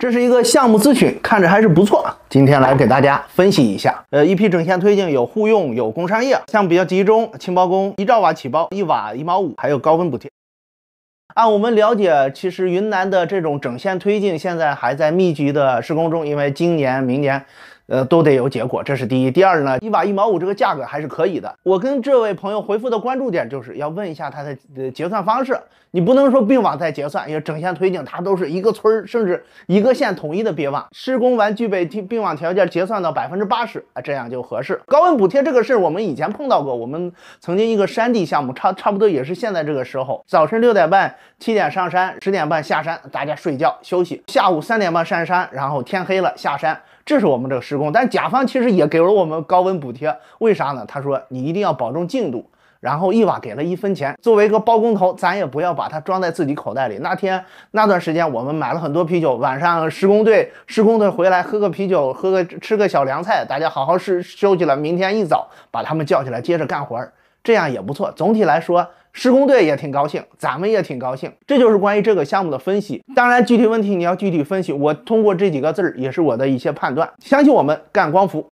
这是一个项目咨询，看着还是不错。今天来给大家分析一下。呃，一批整线推进，有户用，有工商业，项目比较集中，清包工，一兆瓦起包，一瓦一毛五，还有高温补贴。按我们了解，其实云南的这种整线推进现在还在密集的施工中，因为今年、明年。呃，都得有结果，这是第一。第二呢，一瓦一毛五这个价格还是可以的。我跟这位朋友回复的关注点就是要问一下他的结算方式，你不能说并网再结算，因为整线推进，它都是一个村甚至一个县统一的并网，施工完具备并网条件，结算到百分之八十啊，这样就合适。高温补贴这个事儿，我们以前碰到过，我们曾经一个山地项目，差差不多也是现在这个时候，早晨六点半七点上山，十点半下山，大家睡觉休息，下午三点半上山，然后天黑了下山，这是我们这个施。工。但甲方其实也给了我们高温补贴，为啥呢？他说你一定要保证进度，然后一瓦给了一分钱。作为一个包工头，咱也不要把它装在自己口袋里。那天那段时间，我们买了很多啤酒，晚上施工队施工队回来喝个啤酒，喝个吃个小凉菜，大家好好是休息了。明天一早把他们叫起来接着干活，这样也不错。总体来说。施工队也挺高兴，咱们也挺高兴。这就是关于这个项目的分析。当然，具体问题你要具体分析。我通过这几个字儿，也是我的一些判断。相信我们干光伏。